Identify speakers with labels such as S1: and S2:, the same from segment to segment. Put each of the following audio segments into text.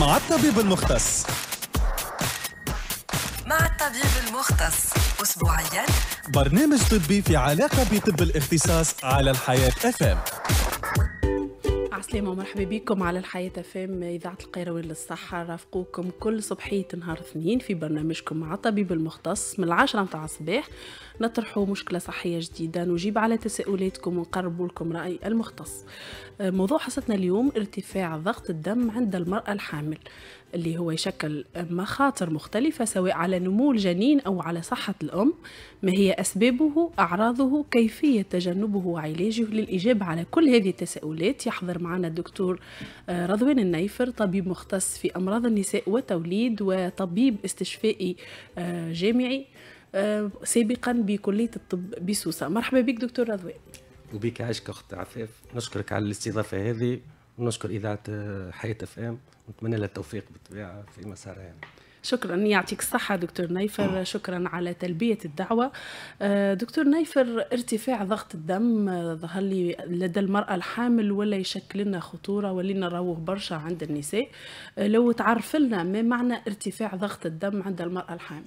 S1: مع الطبيب المختص
S2: مع الطبيب المختص أسبوعيا برنامج طبي في علاقة بطب الاختصاص على الحياة أفهم عسلامة ومرحبا بكم على الحياة فام إذاعة القيروان للصحة رافقوكم كل صبحية نهار اثنين في برنامجكم مع الطبيب المختص من العاشرة متاع الصباح نطرحوا مشكلة صحية جديدة نجيب على تساؤلاتكم ونقربوا لكم رأي المختص آه، موضوع حصتنا اليوم ارتفاع ضغط الدم عند المرأة الحامل اللي هو يشكل مخاطر مختلفة سواء على نمو الجنين أو على صحة الأم ما هي أسبابه أعراضه كيفية تجنبه وعلاجه للإجابة على كل هذه التساؤلات يحضر معنا الدكتور آه، رضوان النيفر طبيب مختص في أمراض النساء والتوليد وطبيب استشفائي آه، جامعي آه، سابقا بكلية الطب بسوسة مرحبا بك دكتور رضوان
S1: وبك عشق أخت عفاف نشكرك على الاستضافة هذه ونشكر اذاعه آه، حياه اف ام ونتمنى لها التوفيق بالطبيعه في مسارها يعني.
S2: شكرا يعطيك الصحة دكتور نيفر شكرا على تلبية الدعوة آه، دكتور نيفر ارتفاع ضغط الدم آه، ظهر لي لدى المرأة الحامل ولا يشكل لنا خطورة ولا نراوه برشا عند النساء لو تعرف لنا ما معنى ارتفاع ضغط الدم عند المرأة الحامل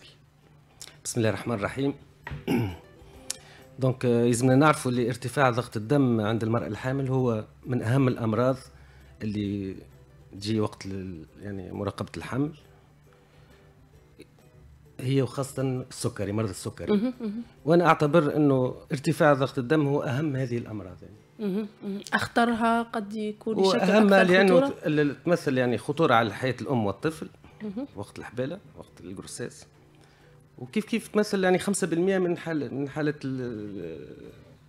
S1: بسم الله الرحمن الرحيم دونك يزمنا نعرفوا اللي ارتفاع ضغط الدم عند المرأة الحامل هو من أهم الأمراض اللي تجي وقت يعني مراقبه الحمل هي وخاصة السكري مرض السكري وأنا أعتبر أنه ارتفاع ضغط الدم هو أهم هذه الأمراض
S2: يعني. أخطرها قد يكون شكل أكثر لأنه
S1: اللي تمثل يعني خطورة على حياة الأم والطفل وقت الحبالة وقت الجروسيس وكيف كيف تمثل يعني 5% من حالة من حالة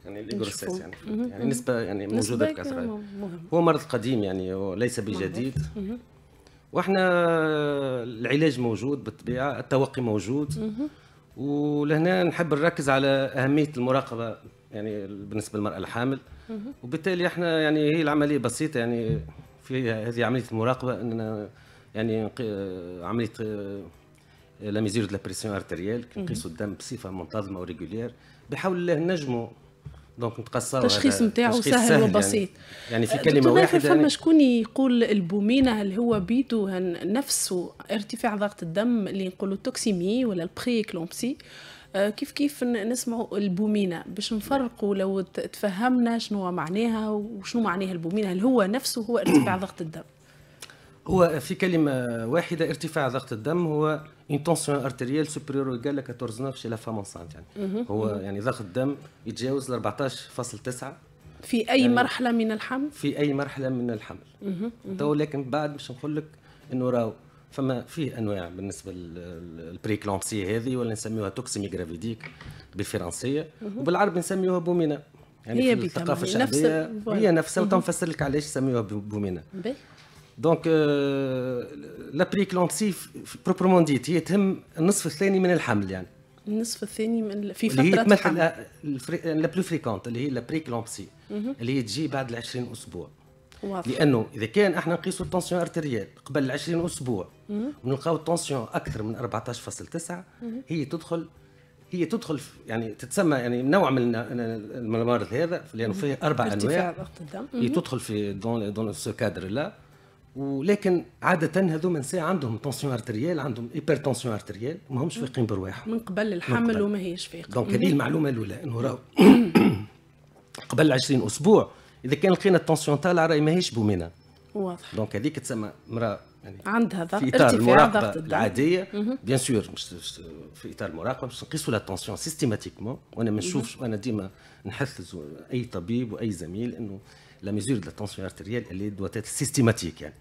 S1: يعني الاجروسات يعني يعني, يعني نسبه يعني موجوده في كاس هو مرض قديم يعني وليس بجديد واحنا العلاج موجود بالطبيعه التوقي موجود ولهنا نحب نركز على اهميه المراقبه يعني بالنسبه للمراه الحامل وبالتالي احنا يعني هي العمليه بسيطه يعني في هذه عمليه المراقبه اننا يعني عمليه آه، لا ميزير دو لا بريسيون ارتيريال كنقيسوا الدم بصفه منتظمه وريغولير بحول الله نجموا دونك نتقصاو التشخيص نتاعو سهل, سهل وبسيط يعني, يعني في أه، كلمه واحده فما يعني.
S2: شكون يقول البومينه هل هو بيتو نفسه ارتفاع ضغط الدم اللي نقولوا توكسيمي ولا كلومسي أه، كيف كيف نسمعوا البومينة باش نفرقوا لو تفهمنا شنو معناها وشنو معناها البومينة هل هو نفسه هو ارتفاع ضغط الدم
S1: هو في كلمه واحده ارتفاع ضغط الدم هو اون تونسيون ارتيريال سوبريور ايكال ل 14 شي لا فام انسانت
S2: يعني هو يعني
S1: ضغط الدم يتجاوز ل 14.9
S2: في اي يعني مرحله من الحمل في
S1: اي مرحله من الحمل تو لكن بعد باش نقول لك انه راهو فما فيه انواع بالنسبه للبريكلامسي هذه ولا نسميوها توكسيمي جرافيديك بالفرنسيه وبالعربي نسميوها بومينا يعني هي في الثقافه الشعبيه نفس هي نفسها وتنفسر لك علاش سميوها بومينا دونك لابريكلانسي بروبرمون ديت هي تهم النصف الثاني من الحمل يعني
S2: النصف الثاني من في فتره اللي هي تمثل
S1: لا بلو فريكونت اللي هي لابريكلانسي اللي هي تجي بعد ال 20 اسبوع
S2: واضح. لانه
S1: اذا كان احنا نقيسوا التونسيون ارتيريال قبل ال 20 اسبوع ونلقاو التونسيون اكثر من 14.9 هي تدخل هي تدخل يعني تتسمى يعني نوع من الممرض هذا لانه فيه اربع انواع هي تدخل في دون دون سو كادر لا ولكن عادة هذوما نساء عندهم تنسيون ارتريال عندهم ايبر تنسيون ارتريال ماهمش فايقين برواحهم
S2: من قبل الحمل وما هيش فايقة دونك هذه
S1: المعلومة الأولى أنه راهو قبل 20 أسبوع إذا كان لقينا التنسيون طالعة راهي ماهيش بومينا واضح دونك هذيك تسمى امرأة يعني عندها ضغط في اطار المراقبه العاديه بيان سور في اطار المراقبه باش نقيسوا لا تونسيون سيستيماتيكمون وانا ما نشوفش وانا ديما نحث اي طبيب واي زميل انه لا ميزور دو تونسيون ارتيريال اللي دو تات سيستيماتيك يعني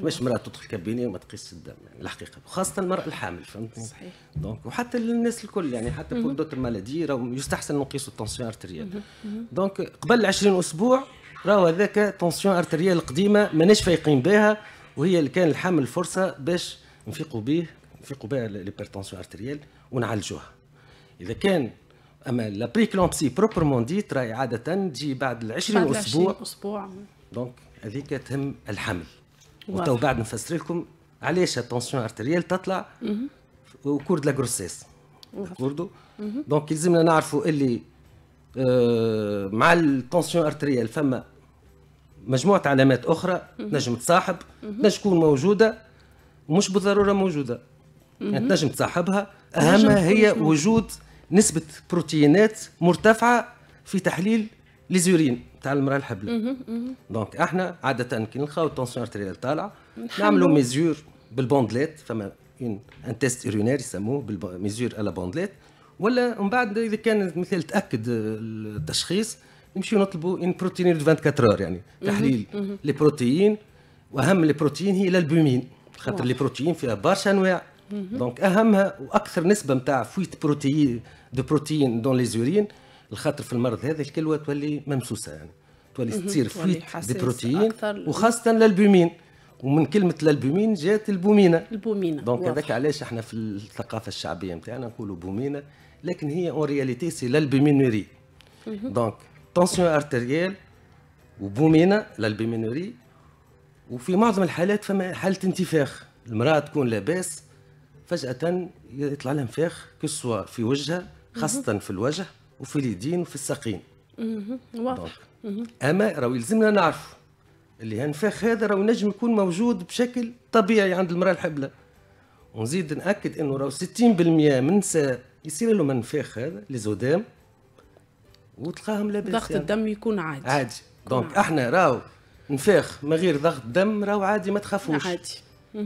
S1: مش مرأة تدخل كابيني وما تقيسش الدم يعني الحقيقة وخاصة المرأة الحامل فهمتني صحيح دونك وحتى الناس الكل يعني حتى في دوت مالادي راه يستحسن نقيسوا التونسيون ارتيريال دونك قبل 20 أسبوع راهو هذاك تونسيون ارتيريال قديمة ماناش فايقين بها وهي اللي كان الحامل فرصة باش نفيقوا به نفيقوا بها ليبرتونسيون ارتيريال ونعالجوها إذا كان اما لا لابريكلامبسي بروبرمون ديت راهي عاده تجي بعد ال 20 اسبوع اسبوع دونك هذيك تهم الحمل وتو بعد نفسر لكم علاش التونسيون ارتيريال تطلع وكور دو لا كروسيس كوردو دونك يلزمنا نعرفوا اللي آه، مع التونسيون ارتيريال فما مجموعه علامات اخرى تنجم تصاحب تنجم تكون موجوده ومش بالضروره موجوده يعني تنجم تصاحبها اهمها هي وجود نسبه بروتينات مرتفعه في تحليل ليزورين تاع المراه الحبلة دونك احنا عاده كي نلقاو التونسيون ارتيريال طالعه نعملوا ميزور بالبوندليت فما ان تيست اورينير يسموه ميزور على بوندليت ولا من بعد اذا كان مثال تاكد التشخيص نمشيو نطلبوا ان بروتينير 24 اور يعني تحليل لي بروتيين واهم البروتين هي الالبومين خاطر لي بروتيين فيها برشا انواع دونك mhm. اهمها واكثر نسبه نتاع فويت بروتيين دو بروتيين دون لي زورين الخاطر في المرض هذا الكلوه تولي ممسوسه يعني تولي mhm. تصير فويت دي بروتيين وخاصه الالبومين ومن كلمه الالبومين جات البومينه
S2: البومينه دونك هذاك
S1: علاش احنا في الثقافه الشعبيه نتاعنا نقولوا بومينه لكن هي اون رياليتي سي الالبومينوري دونك تونسيون ارتيريال وبومينه الالبومينوري وفي معظم الحالات فما حاله انتفاخ المراه تكون لاباس فجاه يطلع لها انفاخ كسوه في وجهها خاصه في الوجه وفي اليدين وفي الساقين واضح اما راهو يلزمنا نعرفوا اللي هالانفاخ هذا راهو ينجم يكون موجود بشكل طبيعي عند المراه الحبلة ونزيد ناكد انه راهو 60% من النساء يصير لهم انفاخ هذا لزودام وتلقاهم لاباس ضغط يعني.
S2: الدم يكون عادي
S1: عادي دونك احنا راهو نفاخ من غير ضغط دم راهو عادي ما تخافوش عادي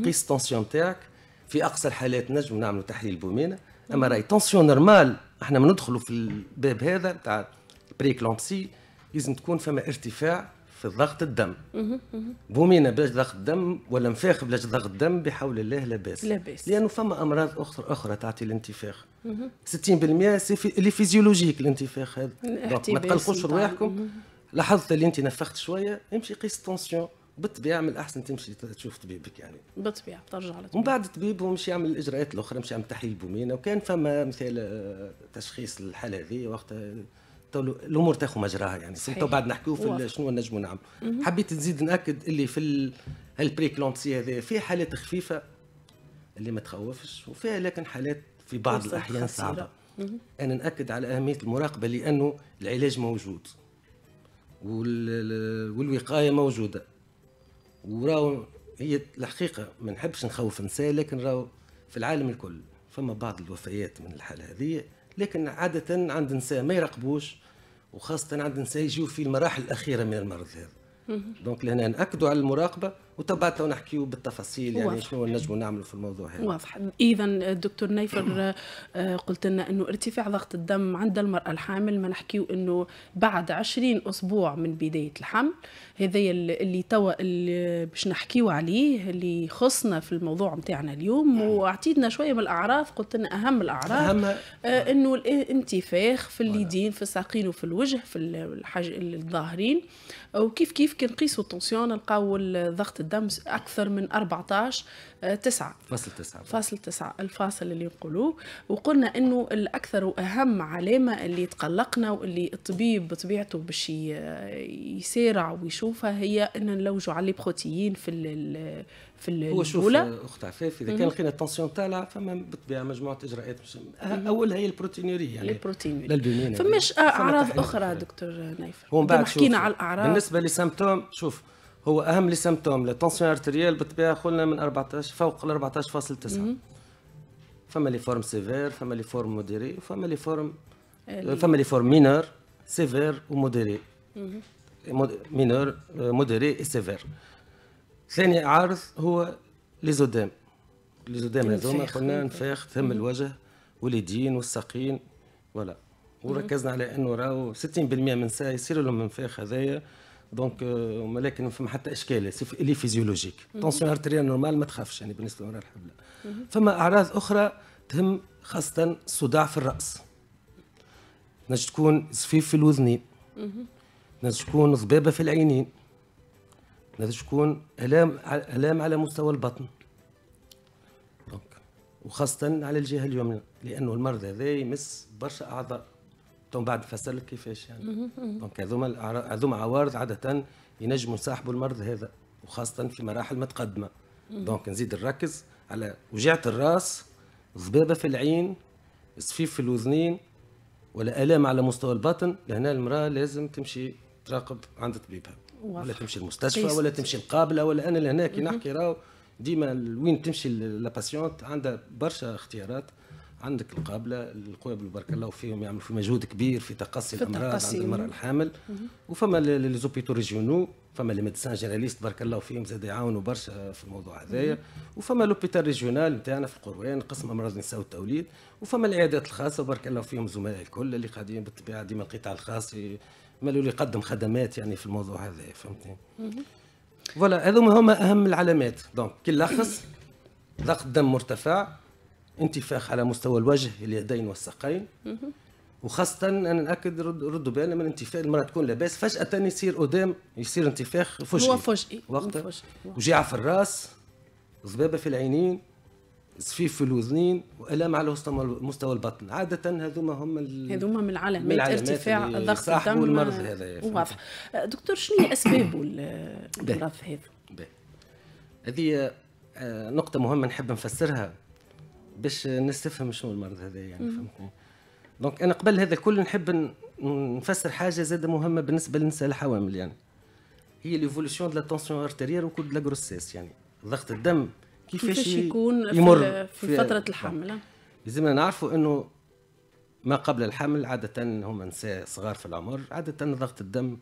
S1: قيس التونسيون تاعك في اقصى الحالات نجم نعملوا تحليل بومينا اما راي تونسيون نورمال احنا ما ندخلوا في الباب هذا تاع بريكلامسي لازم تكون فما ارتفاع في ضغط الدم بومينا بلاش ضغط الدم ولا انفاخ بلاش ضغط الدم بحول الله لاباس لاباس لانه فما امراض اخرى اخرى تعطي الانتفاخ 60% سي في... اللي فيزيولوجيك الانتفاخ هذا ما تقلقوش رواحكم لاحظت اللي انت نفخت شويه امشي قيس التونسيون بالطبيعه من الاحسن تمشي تشوف طبيبك يعني
S2: بالطبيعه ترجع لك ومن
S1: بعد الطبيب هو مش يعمل الاجراءات الاخرى مش يعمل تحليل بومينا وكان فما مثال آه، تشخيص الحاله هذه وقتها آه، الامور تاخذ مجراها يعني صحيح. بعد نحكيو في شنو نجموا نعملوا حبيت نزيد ناكد اللي في البريكلونسي هذا في حالات خفيفه اللي ما تخوفش وفيها لكن حالات في بعض الاحيان صعبه انا ناكد على اهميه المراقبه لانه العلاج موجود والوقايه موجوده وراو هي الحقيقه ما نحبش نخوف نساء لكن راو في العالم الكل فما بعض الوفيات من الحاله هذه لكن عاده عند نساء ما يراقبوش وخاصه عند نساء يجيو في المراحل الاخيره من المرض هذا دونك لهنا ناكدوا على المراقبه وتبعتنا ونحكيه بالتفاصيل يعني واضح. شنو نجموا نعملوا في الموضوع هذا واضح
S2: اذا الدكتور نيفر آه، قلت لنا انه ارتفاع ضغط الدم عند المراه الحامل ما نحكيو انه بعد 20 اسبوع من بدايه الحمل هذا اللي توا اللي باش نحكيو عليه اللي يخصنا في الموضوع نتاعنا اليوم نعم. واعطيتنا شويه من الاعراض قلت لنا اهم الاعراض أهم... آه انه الانتفاخ في اليدين في الساقين وفي الوجه في الحاج... الظاهرين وكيف كيف كنقيسوا التونسيون نلقاو ضغط الدم أكثر من 14 آه، تسعة
S1: فاصل تسعة فاصل
S2: تسعة الفاصل اللي نقولوه وقلنا أنه الأكثر وأهم علامة اللي تقلقنا واللي الطبيب بطبيعته باش يسارع ويشوفها هي أن نلوجوا على البروتيين في ال في الأولى هو شوف آه، أخت عفاف إذا كان لقينا
S1: التنسيون تاعنا فما بالطبيعة مجموعة إجراءات أه، أولها هي البروتينورية يعني البروتينورية فماش أعراض أخرى دكتور نايف هو بعد حكينا على الأعراض بالنسبة لسامبتوم شوف هو اهم لي سيمتوم للتنسيون ارتيريال بالطبيعه قلنا من 14 فوق ال 14.9 فما لي فورم سيفير فما لي فورم موديري آه، آه، فما لي فورم
S2: فما لي فورم مينور
S1: سيفير وموديري مينور موديري سيفير ثاني عارض هو ليزودام ليزودام هذوما قلنا نفاخ تهم الوجه واليدين والساقين فوالا وركزنا على انه راهو 60% من النساء يصير لهم منفاخ هذايا دونك ولكن فما حتى اشكال اللي فيزيولوجيك تونسيون ارتريال نورمال ما تخافش يعني بالنسبه لورا الحبلة mhm. فما اعراض اخرى تهم خاصه الصداع في الراس تنجم تكون زفيف في الوذنين تنجم تكون ضبابه في العينين نجم تكون الام الام على مستوى البطن دونك وخاصه على الجهه اليمنى لانه المرض هذا يمس برشا اعضاء ثم بعد فسر لك كيفاش يعني دونك هذوما هذوما عوارض عاده ينجموا يصاحبوا المرض هذا وخاصه في مراحل متقدمه دونك نزيد نركز على وجعه الراس ضبابه في العين صفيف في الوذنين ولا الام على مستوى البطن لهنا المراه لازم تمشي تراقب عند طبيبها ولا تمشي المستشفى ولا تمشي القابله ولا انا لهنا كي نحكي راهو ديما وين تمشي لاباسيونت عندها برشا اختيارات عندك القابله القوابل بارك الله فيهم يعملوا في مجهود كبير في تقصي في الامراض التقصي. عند المراه الحامل وفما لي زوبيتو ريجيونو فما لي ميديسان جيراليست بارك الله فيهم زاد يعاونوا برشا في الموضوع هذايا وفما لوبيتال ريجيونال نتاعنا في القروان قسم امراض النساء والتوليد وفما العيادات الخاصه بارك الله فيهم زملائي الكل اللي قاعدين بالطبيعه ديما القطاع الخاص مالو اللي يقدم خدمات يعني في الموضوع هذايا فهمتني فوالا هذوما هما اهم العلامات دونك كي نلخص ضغط الدم مرتفع انتفاخ على مستوى الوجه اليدين والساقين وخاصة أنا نأكد ردوا بالنا من انتفاخ المرأة تكون لاباس فجأة يصير قدام يصير انتفاخ فجئي هو فجئي وقتها وجيعة في الراس ذبابة في العينين زفيف في الوزنين والام على مستوى البطن عاده هذوما هم هذوما
S2: من العلامات ارتفاع ضغط الدم والمرض هذا واضح دكتور شنو هي اسباب المرض
S1: هذا هذه آه، نقطه مهمه نحب نفسرها باش نستفهم شنو المرض هذا يعني فهمتني دونك انا قبل هذا الكل نحب نفسر حاجه زاد مهمه بالنسبه للنساء الحوامل يعني هي ليفولوسيون دلا تونسيون ارتيريال وكل دلا جروسيس يعني ضغط الدم كيفاش, يكون يمر في, في فتره نعم. الحمل لازمنا نعرفوا انه ما قبل الحمل عادة هما نساء صغار في العمر عادة ضغط الدم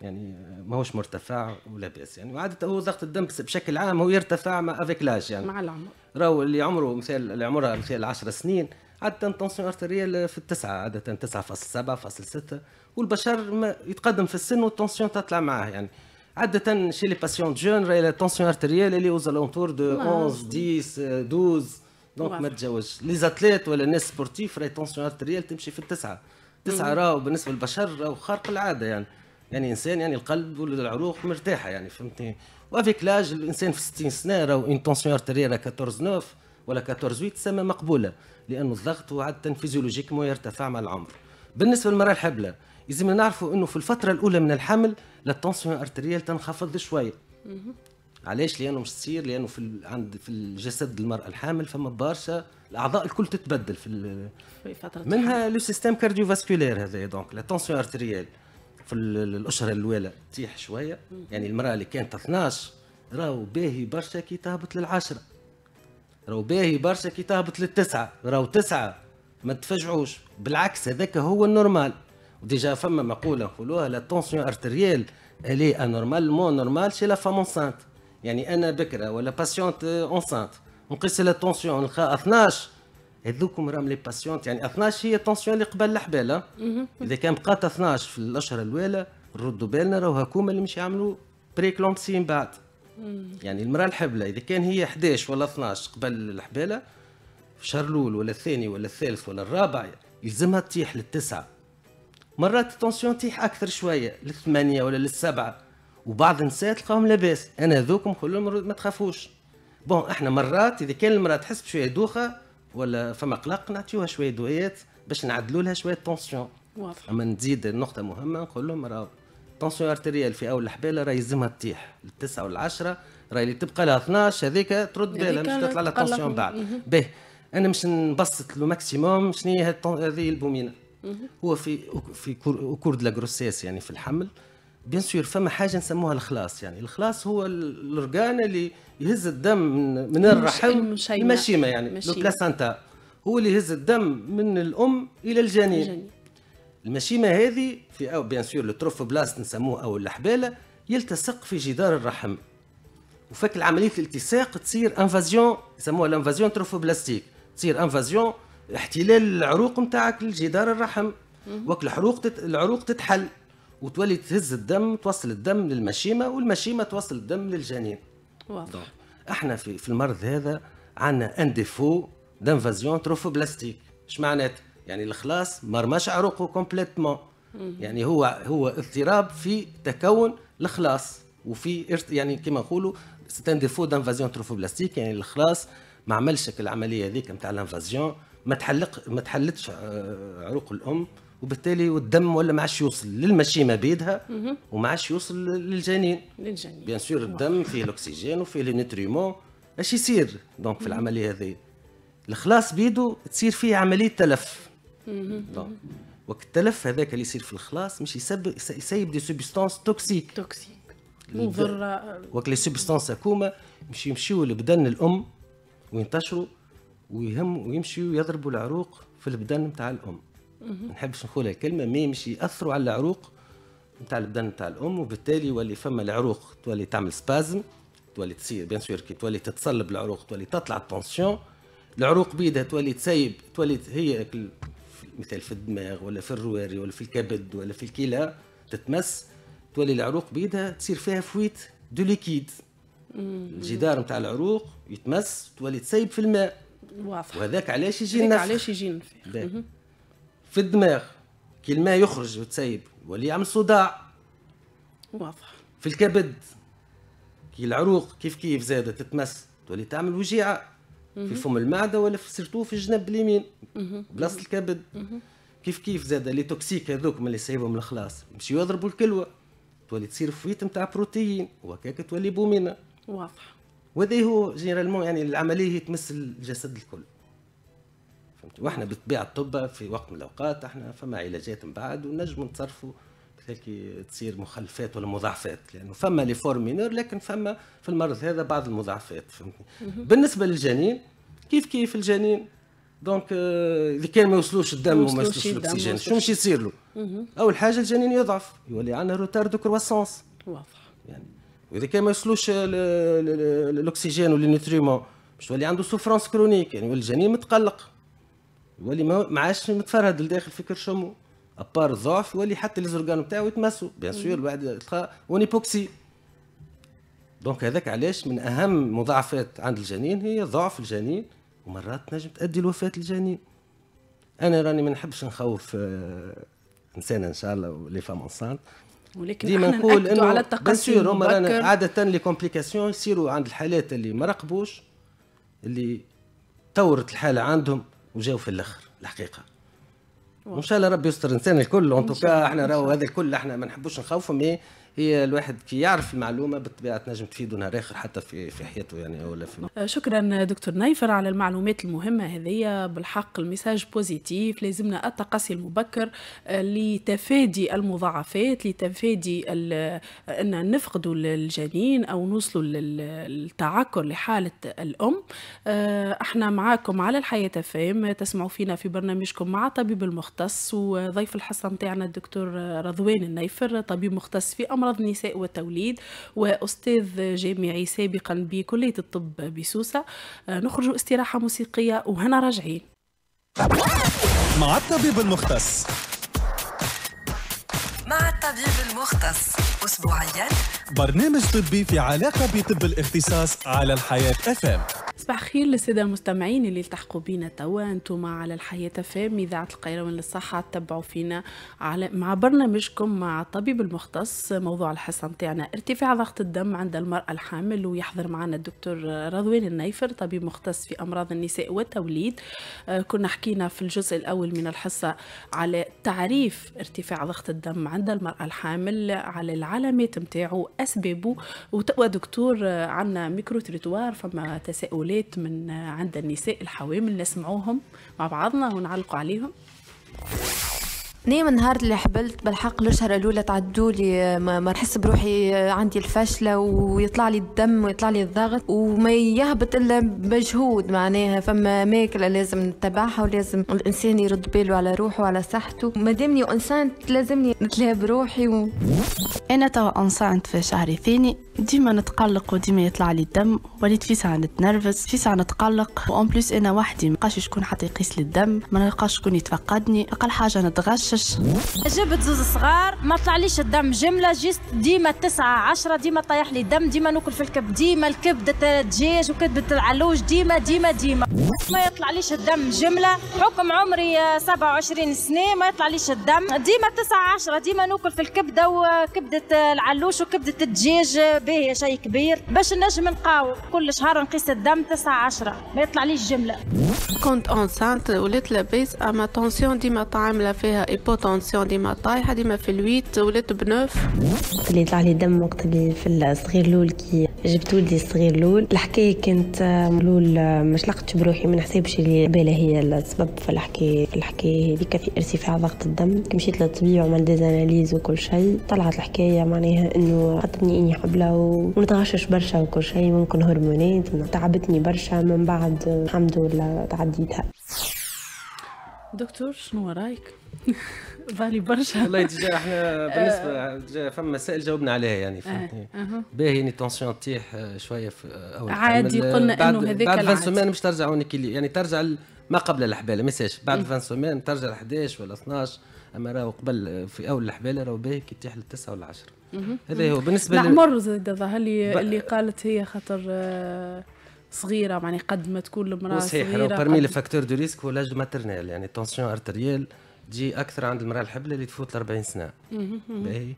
S1: يعني ماهوش مرتفع ولا باس يعني وعادة هو ضغط الدم بشكل عام هو يرتفع مع افيك لاج يعني مع العمر راهو اللي عمره مثال اللي عمرها مثال 10 سنين عادة التونسيون ارتريال في التسعة عادة تسعة فاصل سبعة فاصل ستة والبشر ما يتقدم في السن والتنسيون تطلع معاه يعني عادة شي لي باسيون جون راهي التنسيون ارتريال اللي اوز الونتور دو 11 10 12 دونك ما تتجاوزش لي زاتليت ولا الناس سبورتيف راهي التنسيون ارتريال تمشي في التسعة تسعة راهو بالنسبة للبشر راهو خارق العادة يعني يعني انسان يعني القلب والعروق مرتاحه يعني فهمتني وافيك لاج الانسان في 60 سنه راهو اون تونسيون ارتيريال 14 9 ولا 14 8 سما مقبوله لانه الضغط عاده مو يرتفع مع العمر بالنسبه للمراه الحبله لازمنا نعرفوا انه في الفتره الاولى من الحمل لا التونسيون ارتيريال تنخفض شويه علاش لانه مش تصير لانه في عند في الجسد المراه الحامل فما برشا الاعضاء الكل تتبدل في
S2: في فتره منها
S1: لو سيستيم كارديو فاسكولير هذا دونك لا تونسيون ارتيريال في الاسره الاولى تيح شويه يعني المراه اللي كانت 12 راهو باهي برشا كي تهبط للعشره راهو باهي برشا كي تهبط للتسعه راهو تسعه ما تفجعوش بالعكس هذاك هو النورمال وديجا فما مقوله نقولوها لا تونسيون ارتيريال الي انورمال مو نورمال سي لا فام انسانت يعني انا بكره ولا باسيونت انسانت نقيس لا تونسيون نلقاها 12 هذوكم راهم لي باسيونت يعني 12 هي التونسيون اللي قبل الحبال اذا كان بقات 12 في الاشهر الاولى ردوا بالنا راهو هكوما اللي مش يعملوا بريكلونسي من بعد يعني المراه الحبله اذا كان هي 11 ولا 12 قبل الحباله في الشهر الاول ولا الثاني ولا الثالث ولا الرابع يلزمها تطيح للتسعه مرات التونسيون تطيح اكثر شويه للثمانيه ولا للسبعه وبعض النساء تلقاهم لاباس انا هذوكم كلهم ما تخافوش بون احنا مرات اذا كان المراه تحس بشويه دوخه ولا فما قلق نعطيوها شويه دويات باش نعدلوا لها شويه طونسيون واضح اما نزيد نقطه مهمه نقول لهم راه طونسيون ارتيريال في اول الحباله راه يلزمها تطيح التسعه والعشرة راهي اللي تبقى لها 12 هذيك ترد بالها مش تطلع لها طونسيون بعد باهي انا مش نبسط لو ماكسيموم شنو هي هذه البومينه هو في في كور دو لا يعني في الحمل بيان سور فما حاجه نسموها الخلاص يعني الخلاص هو الرقانه اللي يهز الدم من, من الرحم المشيمه يعني لو بلاسانتا هو اللي يهز الدم من الام الى الجنين, الجنين. المشيمه هذه في او بيان سور التروف بلاست نسموه او الحباله يلتصق في جدار الرحم وفك عمليه الالتصاق تصير انفازيون يسموها الانفازيون تروفوبلاستيك تصير انفازيون احتلال العروق نتاعك لجدار الرحم وقت الحروق تت... العروق تتحل وتولي تهز الدم توصل الدم للمشيمه والمشيمه توصل الدم للجنين واضح احنا في في المرض هذا عندنا ان ديفو دانفازيون تروفوبلاستيك اش معناتها يعني الخلاص مرمش عروقه كومبليتمون يعني هو هو اضطراب في تكون الخلاص وفي يعني كما نقولوا ستان ان ديفو دانفازيون تروفوبلاستيك يعني الخلاص ما عملش العمليه هذيك نتاع الانفازيون ما تحلق ما تحلتش آه، عروق الام وبالتالي والدم ولا ما عادش يوصل للمشيمه بيدها وما عادش يوصل للجنين للجنين بيان سور الدم فيه الاكسجين وفيه لي نوتريمون اش يصير دونك في العمليه هذه الخلاص بيدو تصير فيه عمليه تلف
S2: دونك
S1: وقت التلف هذاك اللي يصير في الخلاص مش يسبب يسيب دي سوبستانس توكسيك توكسيك
S2: مضره
S1: وقت لي سوبستانس هكوما مش يمشيو لبدن الام وينتشروا ويهم ويمشيو يضربوا العروق في البدن نتاع الام ما نحبش نقول الكلمه مي مش ياثروا على العروق نتاع البدن نتاع الام وبالتالي يولي فما العروق تولي تعمل سبازم تولي تصير بيان سور كي تولي تتصلب العروق تولي تطلع التونسيون العروق بيدها تولي تسيب تولي هي مثال في الدماغ ولا في الرواري ولا في الكبد ولا في الكلى تتمس تولي العروق بيدها تصير فيها فويت دو ليكيد
S2: الجدار
S1: نتاع العروق يتمس تولي تسيب في الماء واضح وهذاك علاش يجي النفخ علاش يجي النفخ في الدماغ كي الماء يخرج وتسيب يولي يعمل صداع واضح في الكبد كي العروق كيف كيف زادة تتمس تولي تعمل وجيعة في فم المعدة ولا في سيرتو في الجنب اليمين بلاصة الكبد كيف كيف زادة لي توكسيك هذوك من اللي سايبهم الخلاص يمشيو يضربوا الكلوة تولي تصير فويت نتاع بروتين وهكاك تولي بومينا واضح وهذا هو جينيرالمون يعني العملية هي تمس الجسد الكل فهمت واحنا بالطبيعه الطب في وقت من الاوقات احنا فما علاجات من بعد ونجم نتصرفوا هيك تصير مخلفات ولا مضاعفات لانه فما لي فور مينور لكن فما في المرض هذا بعض المضاعفات فهمتني بالنسبه للجنين كيف كيف الجنين دونك آه، اذا كان ما يوصلوش الدم وما يوصلوش الاكسجين شو مش يصير له اول حاجه الجنين يضعف يولي عندنا روتار دو كرواسونس
S2: واضح يعني
S1: واذا كان ما يوصلوش الاكسجين والنيتريمون باش تولي عنده سوفرانس كرونيك يعني الجنين متقلق يولي ما عادش متفرهد لداخل في كرشومو ابار ضعف يولي حتى ليزورغان نتاعو يتمسوا بيان سور بعد تلقى ونيبوكسي دونك هذاك علاش من اهم مضاعفات عند الجنين هي ضعف الجنين ومرات نجم تؤدي لوفاه الجنين انا راني ما نحبش نخوف آه، انسان ان شاء الله ولي فام انسانت
S2: ولكن ديما نقول انه على التقسيم عاده
S1: لي كومبليكاسيون يصيروا عند الحالات اللي ما راقبوش اللي طورت الحاله عندهم وجاو في الاخر الحقيقه وان شاء الله ربي يستر الانسان الكل اون توكا احنا راهو هذا الكل احنا ما نحبوش نخوفهم مي هي الواحد كي يعرف المعلومه بالطبيعه تنجم تفيده نهار اخر حتى في في حياته يعني ولا في
S2: آه، شكرا دكتور نايفر على المعلومات المهمه هذه بالحق الميساج بوزيتيف لازمنا التقصي المبكر آه، لتفادي المضاعفات لتفادي آه، ان نفقدوا الجنين او نوصلوا للتعكر لحاله الام احنا معاكم على الحياه فام تسمعوا فينا في برنامجكم مع طبيب المختص وضيف الحصه نتاعنا الدكتور رضوان النايفر طبيب مختص في أم أمراض النساء والتوليد وأستاذ جامعي سابقا بكلية الطب بسوسة آه، نخرج استراحة موسيقية وهنا راجعين
S1: مع الطبيب المختص
S2: مع الطبيب المختص أسبوعيا برنامج طبي في علاقة بطب الاختصاص على الحياة أفام صباح خير للسادة المستمعين اللي التحقوا بينا توا انتم على الحياة فام إذاعة القيروان للصحة تتبعوا فينا على مع برنامجكم مع الطبيب المختص موضوع الحصة نتاعنا ارتفاع ضغط الدم عند المرأة الحامل ويحضر معنا الدكتور رضوان النيفر طبيب مختص في أمراض النساء والتوليد آه، كنا حكينا في الجزء الأول من الحصة على تعريف ارتفاع ضغط الدم عند المرأة الحامل على العلامات نتاعو أسبابه وتقوى دكتور عندنا ميكرو تريتوار فما تساؤلات من عند النساء الحوامل نسمعوهم مع بعضنا ونعلقوا عليهم انا من نهار اللي حبلت بالحق الاشهر الاولى تعدولي ما نحس بروحي عندي الفشله ويطلع لي الدم ويطلع لي الضغط وما يهبط الا بمجهود معناها فما ماكله لازم نتبعها ولازم الانسان يرد باله على روحه وعلى صحته ما دامني انسان لازمني نتلهى بروحي و... انا توا انسانت في شهري الثاني ديما نتقلق وديما يطلع لي الدم وليت في ساعه نتنرفز في ساعه نتقلق وان بليس انا وحدي ما نلقاش شكون حتى يقيس لي الدم ما نلقاش شكون يتفقدني اقل حاجه نتغشش جبت زوز صغار ما طلعليش الدم جمله جست ديما تسعة عشرة ديما طايح لي الدم ديما ناكل في الكبد ديما الكبدة دجاج وكبدة العلوج ديما ديما ديما ما يطلعليش الدم جمله حكم عمري 27 آه، سنه ما يطلعليش الدم ديما تسعة عشرة ديما ناكل في الكبده وكبده العلوش وكبده الدجاج آه، به شيء كبير باش نجم نقاوم كل شهر نقيس الدم 9 10 ما يطلع ليش جمله كنت انسانت ولات لاباس اما طونسيون ديما طعامله فيها ايبوتونسيون ديما طايحه ديما في الويت ولات بنوف اللي طلع لي دم وقت اللي في الصغير الاول كي جبت ولدي الصغير الاول الحكايه كانت آه، الاول آه، مش لقتش بروحي ما نحسبش اللي بالها هي السبب في الحكايه الحكايه هذيك في ارتفاع ضغط الدم مشيت للطبيب وعمل ديزاناليز وكل شيء طلعت الحكايه معناها انه خطبني اني حبله ونتغشش برشا وكل شيء ممكن هرمونات تعبتني برشا من بعد الحمد لله تعديتها دكتور شنو رايك؟ بالي برشا والله ديجا احنا بالنسبه
S1: ديجا فما مسائل جاوبنا عليها يعني آه، فهمتني باهي يعني التونسيون تطيح شويه في آه، اول عادي قلنا انه هذاك بعد 20 سومان مش ترجع يعني ترجع ما قبل الحباله ما بعد 20 سومان ترجع 11 ولا 12 اما راهو قبل آه، في اول الحباله راهو باهي كي تطيح للتسعه ولا 10 هذا هو بالنسبه لا العمر
S2: زيد اللي ب... اللي قالت هي خاطر آه، صغيره معني قد ما تكون المراه صحيح برمي لي
S1: فاكتور دو ريسك هو لاج ماترنيل يعني التونسيون ارتيريال تجي اكثر عند المراه الحبله اللي تفوت 40 سنه
S2: باهي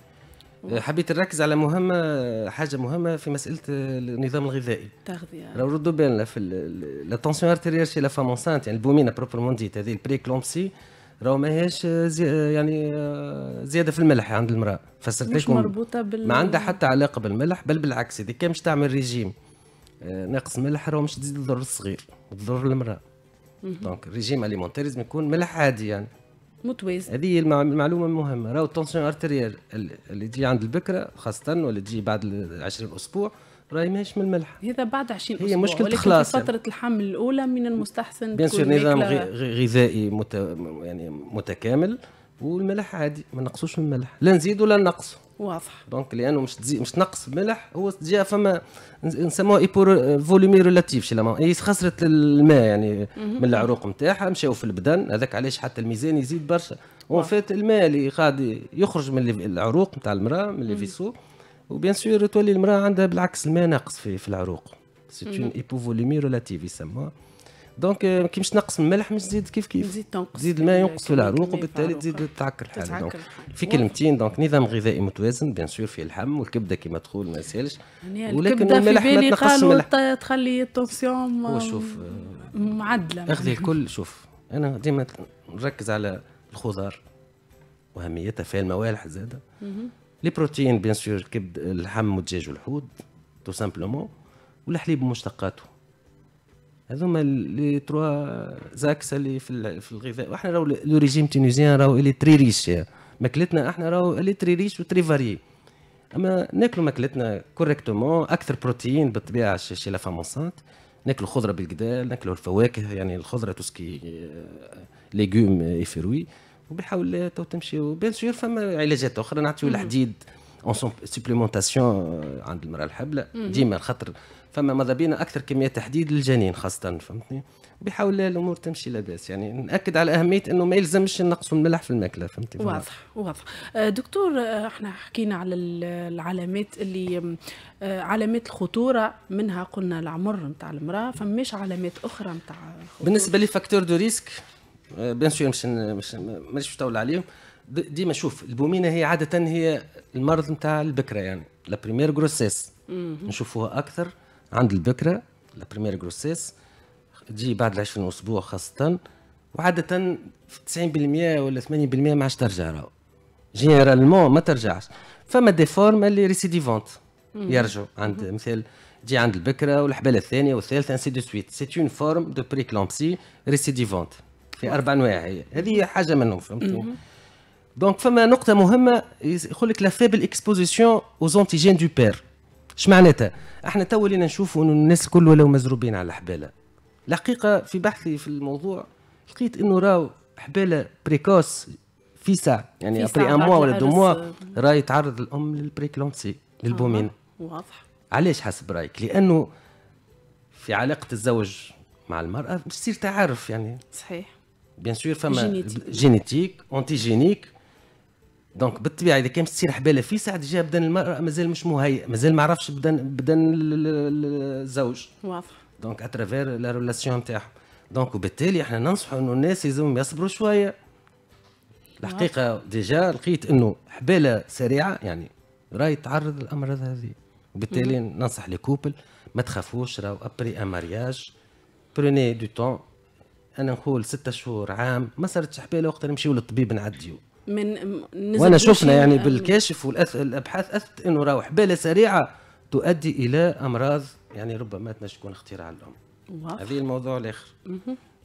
S2: آه،
S1: حبيت نركز على مهمه حاجه مهمه في مساله آه، النظام الغذائي التغذيه ردوا بالنا في لا تونسيون ارتيريال شي لا فام انسانت يعني البومينه بروبرمون ديت هذه البري كلومسي راه ماهيش زي يعني زياده في الملح عند المراه فسرت لكم مربوطه بال ما عندها حتى علاقه بالملح بل بالعكس اذا كان مش تعمل ريجيم آه، ناقص ملح راه مش تزيد الضر الصغير تضر المراه دونك ريجيم اليمونتير لازم يكون ملح عادي يعني متوازن هذه المعلومه المهمه راه التونسيون ارتيريال اللي تجي عند البكره خاصه ولا تجي بعد 20 اسبوع راهي ماهيش من الملح
S2: هذا بعد 20 هي اسبوع مشكلة خلاص في يعني. فترة يعني. الحمل الأولى من المستحسن بيان سور نظام
S1: غذائي مت... يعني متكامل والملح عادي ما نقصوش من الملح لا نزيد ولا نقص واضح دونك لانه مش تزي... مش نقص ملح هو تجي فما نسموها ايبور فوليمي ريلاتيف شي هي خسرت الماء يعني من العروق نتاعها مشاو في البدن هذاك علاش حتى الميزان يزيد برشا وفات الماء اللي قاعد يخرج من العروق نتاع المراه من الفيسو وبيان سور تولي المراه عندها بالعكس الماء ناقص في, في العروق سي اون ايبوفوليمي ريلاتيف يسموها دونك كي مش نقص الملح مش تزيد كيف كيف تزيد تنقص تزيد الماء ينقص في العروق وبالتالي تزيد تعكر الحاله دونك في كلمتين دونك نظام غذائي متوازن بيان سور فيه اللحم والكبده كما تقول ما يسالش ولكن الملح ما تنقصش
S2: الملح تخلي التونسيون وشوف معدله اخذي آه،
S1: الكل شوف انا ديما نركز على الخضار واهميتها فيها الموالح زاده لي بروتين بيان سور الكبد اللحم والدجاج والحوت تو سامبلومون والحليب ومشتقاته هذوما لي تروا زاكس اللي في في الغذاء واحنا راهو لو ريجيم تونيزيان راهو اللي تري ريش يعني. ماكلتنا احنا راهو اللي تري ريش وتري فاري اما ناكلوا ماكلتنا كوريكتومون اكثر بروتين بالطبيعه شي لا فام انسانت ناكلوا خضره بالقدا ناكلوا الفواكه يعني الخضره توسكي ليغوم اي فروي وبيحاول تو تمشي وبيان سور فما علاجات اخرى نعطيو الحديد اون سوبليمونتاسيون عند المراه الحبله ديما خاطر فما ماذا بينا اكثر كميه تحديد للجنين خاصه فهمتني وبيحاول الامور تمشي لاباس يعني ناكد على اهميه انه ما يلزمش نقصوا الملح في الماكله فهمتي واضح
S2: واضح آه، دكتور آه، احنا حكينا على العلامات اللي آه، علامات الخطوره منها قلنا العمر نتاع المراه فماش علامات اخرى نتاع
S1: بالنسبه لي فاكتور دو ريسك آه، بيان يعني سور مش مانيش نطول عليهم ديما شوف البومينا هي عاده هي المرض نتاع البكره يعني لا بريمير جروسيس نشوفوها اكثر عند البكره لا بريمير جروسيس تجي بعد 20 اسبوع خاصه وعاده 90% ولا 80% ما عادش ترجع راهو جينيرالمون ما ترجعش فما دي فورم اللي ريسيديفونت يرجعوا عند مثال تجي عند البكره والحباله الثانيه والثالثه انسي دو سويت سي اون فورم دو بريكلامبسي ريسيديفونت في اربع انواع هي هذه حاجه منهم فهمتوا دونك فما نقطه مهمه يقول لك لا فيبل اكسبوزيسيون او زونتيجين دو بير اش معناتها احنا تو لينا نشوفوا انه الناس الكل ولو مزروبين على الحباله الحقيقه في بحثي في الموضوع لقيت انه راو حباله بريكوس فيسا يعني ابري ان موا ولا دو موا راهي تعرض الام للبريكلونسي للبومين واضح علاش حسب رايك لانه في علاقه الزوج مع المراه بتصير تعارف يعني صحيح بيان سور فما جينيتيك اونتيجينيك دونك بالطبيعه اذا كان تصير حباله في ساعه جاء بدن المراه مازال مش مهيئ مازال ما عرفش بدن بدن الزوج واضح دونك اترافير لا ريلاسيون نتاعهم دونك وبالتالي احنا ننصحوا انه الناس لازم يصبروا شويه الحقيقه ديجا لقيت انه حباله سريعه يعني راي تعرض للامراض هذه وبالتالي ننصح لي كوبل ما تخافوش راهو ابري ان مارياج بروني دو تون انا نقول ستة شهور عام ما صارتش حباله وقت نمشيو للطبيب نعديو
S2: من وانا شفنا يعني بالكاشف
S1: والابحاث اثبت انه راهو حباله سريعه تؤدي الى امراض يعني ربما تنجم تكون اختراع لهم هذه الموضوع الاخر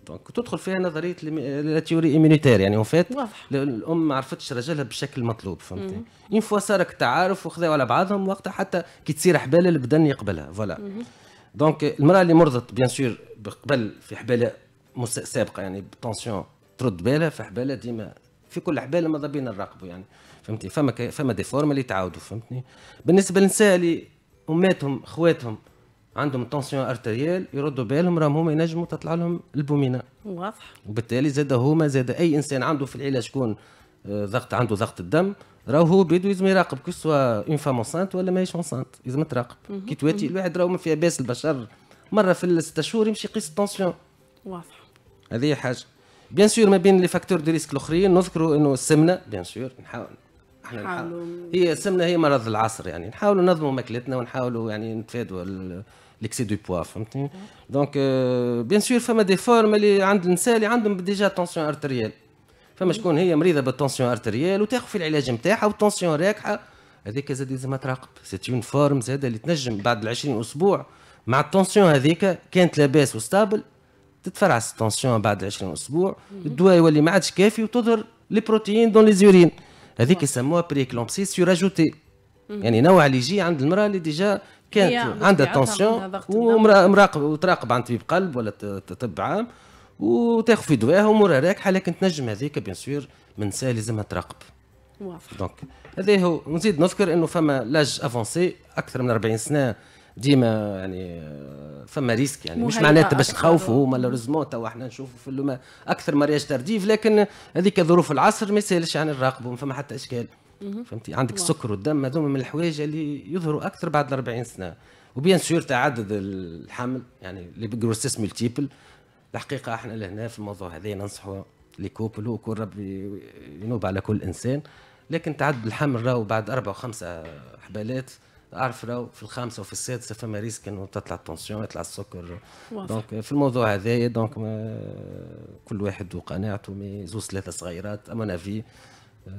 S1: دونك تدخل فيها نظريه لا تيوري ايمونيتير يعني وفات الام ما عرفتش رجلها بالشكل المطلوب فهمتي اون فوا صارك تعارف وخذاو على بعضهم وقتها حتى كي تصير حباله البدن يقبلها فوالا دونك المراه اللي مرضت بيان سور قبل في حباله سابقه يعني بالطونسيون ترد بالها في حبالها ديما في كل حبال ماذا بينا نراقبوا يعني فهمتني فما كي فما دي فورم اللي تعاودوا فهمتني بالنسبه للنساء اللي اماتهم خواتهم عندهم تونسيون ارتيريال يردوا بالهم راهم هما ينجموا تطلع لهم البومينا واضح وبالتالي زاد هما زاد اي انسان عنده في العيله شكون آه، ضغط عنده ضغط الدم راهو هو بيدو لازم يراقب كو سوا اون فام انسانت ولا ماهيش اونسانت لازم تراقب كي تواتي الواحد راهو ما فيها باس البشر مره في الست شهور يمشي يقيس التونسيون واضح هذه حاجه بيان سور ما بين لي فاكتور دو ريسك الاخرين نذكروا انه السمنه بيان سور نحاول احنا
S2: نحاول
S1: هي السمنه هي مرض العصر يعني نحاولوا ننظموا ماكلتنا ونحاولوا يعني نتفادوا ليكسي دو بوا فهمتني دونك بيان سور فما دي فورم اللي عند النساء اللي عندهم ديجا تونسيون ارتريال فما شكون هي مريضه بالتونسيون ارتريال وتاخذ في العلاج نتاعها والتونسيون راكحه هذيك زاد لازم تراقب سيت اون فورم زاد اللي تنجم بعد ال 20 اسبوع مع التونسيون هذيك كانت لاباس وستابل تتفرع السيتونسيون بعد 20 اسبوع الدواء يولي ما عادش كافي وتظهر لي بروتيين دون لي زورين هذيك يسموها بريكلومسي سيراجوتي يعني نوع اللي يجي عند المراه اللي ديجا كانت عندها تونسيون ومراقب وتراقب عند طبيب قلب ولا طب عام وتاخذ في دواها ومورا راكحه لكن تنجم هذيك بيان سور من نساء لازمها تراقب واضح دونك هذا هو نزيد نذكر انه فما لاج افونسي اكثر من 40 سنه ديما يعني فما ريسك يعني مش معناتها باش نخوفوا مالوريزمون توا احنا نشوفوا في اللوما اكثر مرياج ترديف لكن هذيك ظروف العصر ما يسالش يعني نراقبوا فما حتى اشكال فهمتي عندك السكر والدم هذوما من الحوايج اللي يظهروا اكثر بعد 40 سنه وبيان سور تعدد الحمل يعني لي بروسيس ملتيبل الحقيقه احنا لهنا في الموضوع هذا ننصحوا لي كوبل وكل ربي ينوب على كل انسان لكن تعدد الحمل راهو بعد اربع وخمسه حبالات اعرف راهو في الخامسه وفي السادسه فما ريسك انه تطلع التونسيون يطلع السكر دونك في الموضوع هذايا دونك كل واحد وقناعته مي زوز ثلاثه صغيرات اما انا في آه،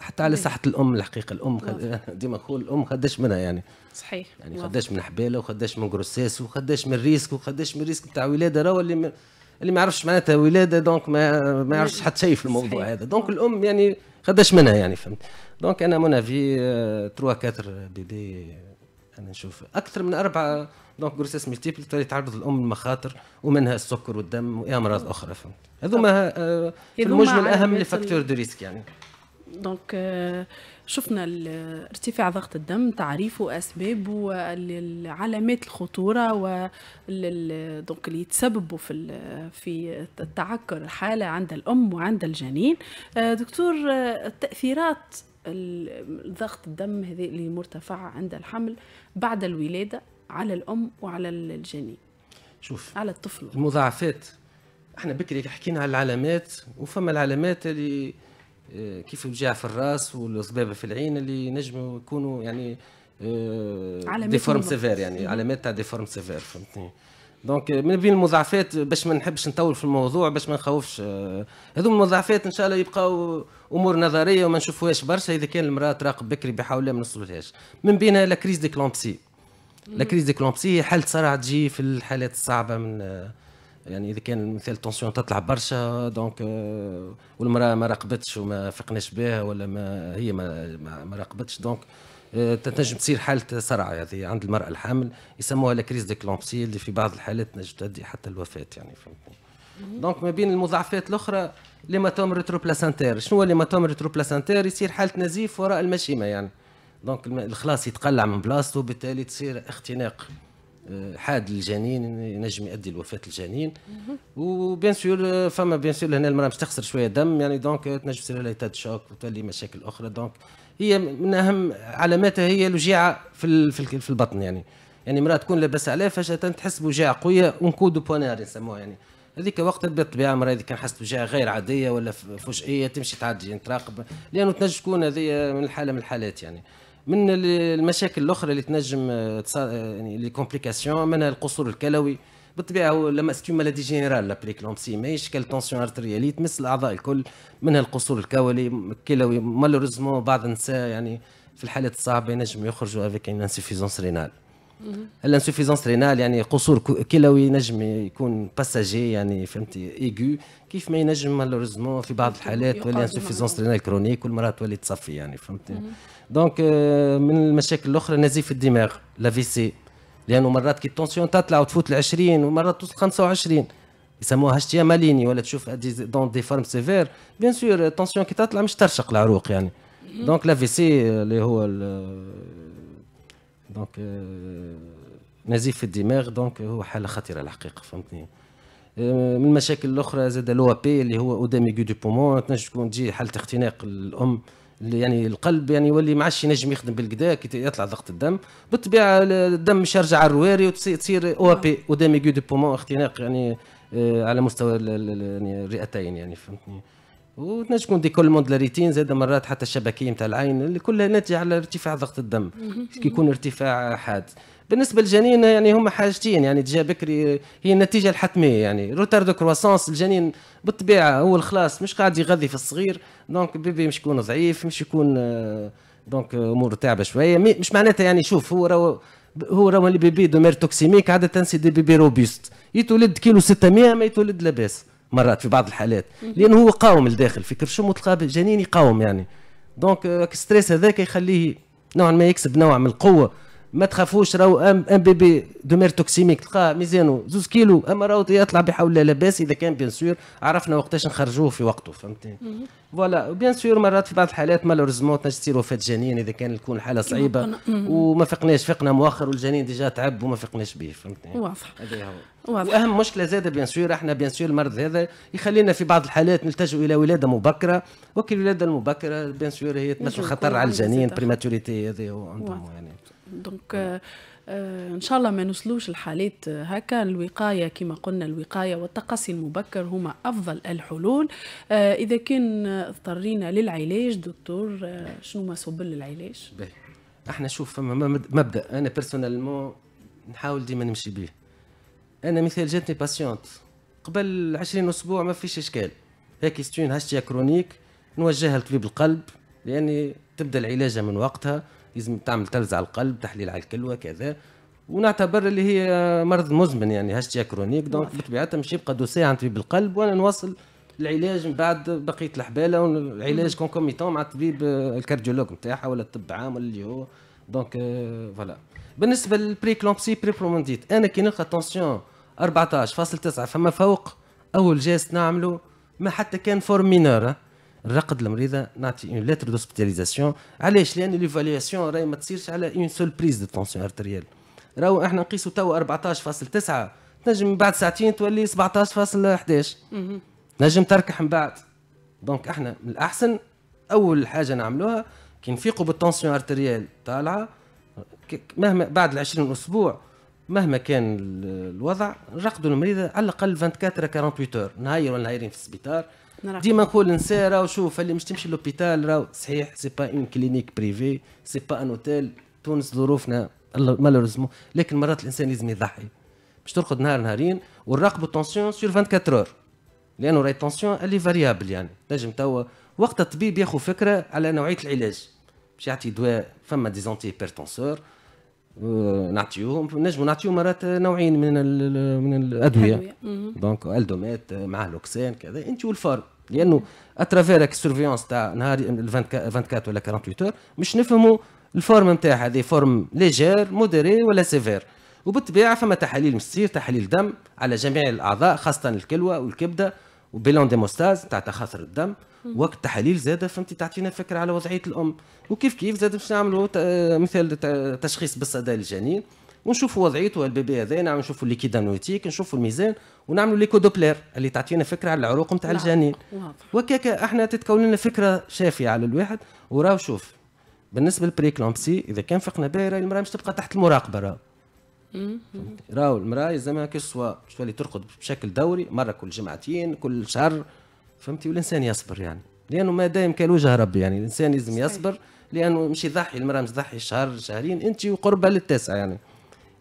S1: حتى على صحه الام الحقيقه الام ديما نقول الام خداش منها يعني
S2: صحيح يعني خداش
S1: من حباله وخداش من كروسيس وخداش من ريسك وخداش من ريسك تاع ولاده راهو اللي اللي ما يعرفش معناتها ولاده دونك ما ما يعرفش حتى شيء في الموضوع صحيح. هذا دونك الام يعني قداش منها يعني فهمت دونك انا مون افي 3 4 بيبي انا نشوف اكثر من اربعه دونك جروسيس ملتيبل تولي تعرض الام لمخاطر ومنها السكر والدم وامراض اخرى فهمت هذوما آه،
S2: في المجمل اهم لي فاكتور دو ريسك يعني دونك آه، شفنا ارتفاع ضغط الدم تعريفه واسبابه والعلامات الخطوره و دونك اللي يتسببوا في في التعكر الحاله عند الام وعند الجنين آه، دكتور التاثيرات آه، ضغط الدم هذه اللي مرتفع عند الحمل بعد الولاده على الام وعلى الجنين شوف على الطفل
S1: المضاعفات احنا بكري حكينا على العلامات وفما العلامات اللي آه، كيف الوجع في الراس والصبابه في العين اللي نجموا يكونوا يعني ديفورم آه، سيفير يعني علامات تاع ديفورم سيفير فهمتني دونك euh, من بين المضاعفات باش ما نحبش نطول في الموضوع باش ما نخوفش آه، هذو المضاعفات ان شاء الله يبقاو امور نظريه وما نشوفوهاش برشا اذا كان المراه تراقب بكري بحاول ما نوصلوهاش من بينها لا كريز دي كلومبسي لا كريز دي كلومبسي هي حاله صرع تجي في الحالات الصعبه من يعني اذا كان مثال التونسيون تطلع برشا دونك آه، والمراه ما راقبتش وما فقناش بها ولا ما هي ما, ما راقبتش دونك آه، تنجم تصير حاله صرع هذه عند المراه الحامل يسموها لا كريز دي كلومبسي اللي في بعض الحالات تنجم تؤدي حتى الوفاه يعني فهمتني دونك ما بين المضاعفات الاخرى ليماتوم بلاسانتير شنو هو ليماتوم بلاسانتير يصير حاله نزيف وراء المشيمه يعني دونك الخلاص يتقلع من بلاصته وبالتالي تصير اختناق حاد الجنين ينجم يؤدي لوفاه الجنين وبيان سور فما بيان سور هنا المراه باش تخسر شويه دم يعني دونك تنجم تصير لها تاد شوك وتولي مشاكل اخرى دونك هي من اهم علاماتها هي الوجيعه في في البطن يعني يعني مراه تكون لاباس عليها فجاه تحس بوجيعه قويه ونكود بونير يسموها يعني هذيك وقت بالطبيعه اذا كان حست بوجيعه غير عاديه ولا فجائيه تمشي تعدي يعني تراقب لانه تنجم تكون هذه من الحاله من الحالات يعني من المشاكل الاخرى اللي تنجم آه، آه، يعني لي كومبليكاسيون منها القصور الكلوي بالطبيعه هو لما سكي مالادي جينيرال لابليكلومسي ماهيش تونسيون ارتريالي تمس الاعضاء الكل منها القصور الكلوي الكلوي مالوريزمون بعض النساء يعني في الحالات الصعبه ينجم يخرجوا افيك ان انسيفيزونس رينال الانسوفيزونس رينال يعني قصور كلوي نجم يكون باساجي يعني فهمتي ايغو كيف ما ينجم مالوريزمون في بعض الحالات تولي انسوفيزونس رينال كرونيك والمراه تولي تصفي يعني فهمتي دونك euh، من المشاكل الاخرى نزيف الدماغ لا في سي لانه مرات كي التونسيون تطلع وتفوت ل 20 ومرات توصل 25 يسموها اشتيا ماليني ولا تشوف دي دون دي فارم سيفير بيان سور التونسيون كي تطلع مش ترشق العروق يعني دونك لا في سي اللي هو دونك نزيف في الدماغ دونك هو حاله خطيره الحقيقه فهمتني من المشاكل الاخرى زاد لو بي اللي هو اودام ايغو دو بومون تنجم تكون تجي حاله اختناق الام اللي يعني القلب يعني يولي ما عادش ينجم يخدم بالكدا كي يطلع ضغط الدم بالطبيعه الدم مش يرجع على الرواري وتصير او بي اودام ايغو دو بومون اختناق يعني على مستوى الرئتين يعني فهمتني وتنجم ديكول موندلاريتين زاد مرات حتى الشبكيه نتاع العين اللي كلها ناتجه على ارتفاع ضغط الدم كي يكون ارتفاع حاد بالنسبه للجنين يعني هما حاجتين يعني تجاه بكري هي النتيجه الحتميه يعني روتار دو كرواسونس الجنين بالطبيعه هو الخلاص مش قاعد يغذي في الصغير دونك بيبي مش يكون ضعيف مش يكون آه، دونك اموره تعبه شويه مش معناتها يعني شوف هو راهو هو راهو لي بيبي دو مير توكسيميك عاده سي دي بيبي روبيست يتولد كيلو 600 ما يتولد لاباس مرات في بعض الحالات لانه هو قاوم الداخل في كرشم تلقى جنين يقاوم يعني دونك euh, الستريس هذاك يخليه نوعا ما يكسب نوع من القوه ما تخافوش راهو ام بي بي دو مير توكسيميك تلقاه ميزانه زوز كيلو اما راهو يطلع بحول الله لاباس اذا كان بيان سور عرفنا وقتاش نخرجوه في وقته فهمتني فوالا بيان سور مرات في بعض الحالات مالوريزمون تنجم تصير وفاه جنين اذا كان تكون الحاله صعيبه وما فقناش فقنا مؤخر والجنين ديجا تعب وما فقناش به فهمتني
S2: واضح هذا هو
S1: واضح. واهم مشكله زاده بيان سور احنا بيان سور المرض هذا يخلينا في بعض الحالات نلتجئ الى ولاده مبكره وكي الولاده المبكره بيان سور هي تمثل خطر على الجنين بريماتوريتي هذا هو عندهم
S2: يعني دونك آه، ان شاء الله ما نوصلوش لحالات هكا الوقايه كما قلنا الوقايه والتقصي المبكر هما افضل الحلول آه، اذا كان اضطرينا للعلاج دكتور آه، شنو ما سبل العلاج
S1: احنا شوف فما مبدا انا بيرسونالمون نحاول ديما نمشي بيه انا مثال جاتني باسيونت قبل 20 اسبوع ما فيش اشكال هيك ستين هاشتيا كرونيك نوجهها لطبيب القلب لاني تبدا العلاج من وقتها لازم تعمل تلزع على القلب تحليل على الكلوه كذا ونعتبر اللي هي مرض مزمن يعني هاشتيا كرونيك دونك بطبيعتها مش يبقى دوسي عند طبيب القلب وانا نوصل العلاج من بعد بقيه الحباله والعلاج كونكوميتون مع الطبيب الكارديولوج نتاعها ولا الطب عام ولا اللي هو دونك فوالا euh، بالنسبه للبري كلومبسي بري برومونديت انا كي نلقى تونسيون 14.9 فما فوق اول جاست نعمله ما حتى كان فور مينور الرقد المريضه نعطي اون ليتر دوسبيتاليزاسيون علاش لان ليفالياسيون راهي ما تصيرش على اون سول بريز دو تونسيون ارتريال راهو احنا نقيسوا تو 14.9 تنجم من بعد ساعتين تولي 17.11 نجم تركح من بعد دونك احنا من الاحسن اول حاجه نعملوها كي نفيقوا بالتونسيون ارتريال طالعه مهما بعد ال 20 اسبوع مهما كان الوضع نرقدوا المريضه على الاقل 24 48 اور نهار ولا نهارين في السبيطار ديما نقول نسى راهو شوف اللي مش تمشي لوبيتال راهو صحيح سي با اون كلينيك بريفي سي با ان اوتيل تونس ظروفنا مالوريزمون لكن مرات الانسان لازم يضحي باش ترقد نهار نهارين ونراقبوا التونسيون سور 24 اور لانه راهي التونسيون اللي فاريابل يعني تنجم توا وقت الطبيب ياخذ فكره على نوعيه العلاج باش يعطي دواء فما زونتي بيرتونسور نعطيوهم نجموا نعطيوهم مرات نوعين من من الادويه دونك الدومات مع لوكسان كذا انت والفرق لانه اترافيرك السيرفيونس تاع نهار 24 ولا 48 اور مش نفهموا الفورم نتاع هذه فورم ليجير موديري ولا سيفير وبالطبيعه فما تحاليل مش تحاليل دم على جميع الاعضاء خاصه الكلوه والكبده وبيلون ديموستاز تاع تخاثر الدم وقت تحاليل زاد فهمتي تعطينا فكره على وضعيه الام وكيف كيف زاد باش نعملوا مثال تشخيص بالصدى للجنين ونشوفوا وضعيته البيبي هذانا ونشوفوا ليكيد انوتيك نشوفوا الميزان ونعملوا ليكو دوبلير اللي تعطينا فكره على العروق نتاع نعم، الجنين وكاكا احنا تتكون لنا فكره شافيه على الواحد وراه شوف بالنسبه كلومبسي اذا كان فقنا بايره راهي المراه مش تبقى تحت المراقبه راه راهو المراه يلزمها كسوا تولي ترقد بشكل دوري مره كل جمعتين كل شهر فهمتي والانسان يصبر يعني لانه ما دام كان وجه ربي يعني الانسان لازم يصبر لانه مش يضحي المراه مش تضحي شهر شهرين انت وقربها للتاسعه يعني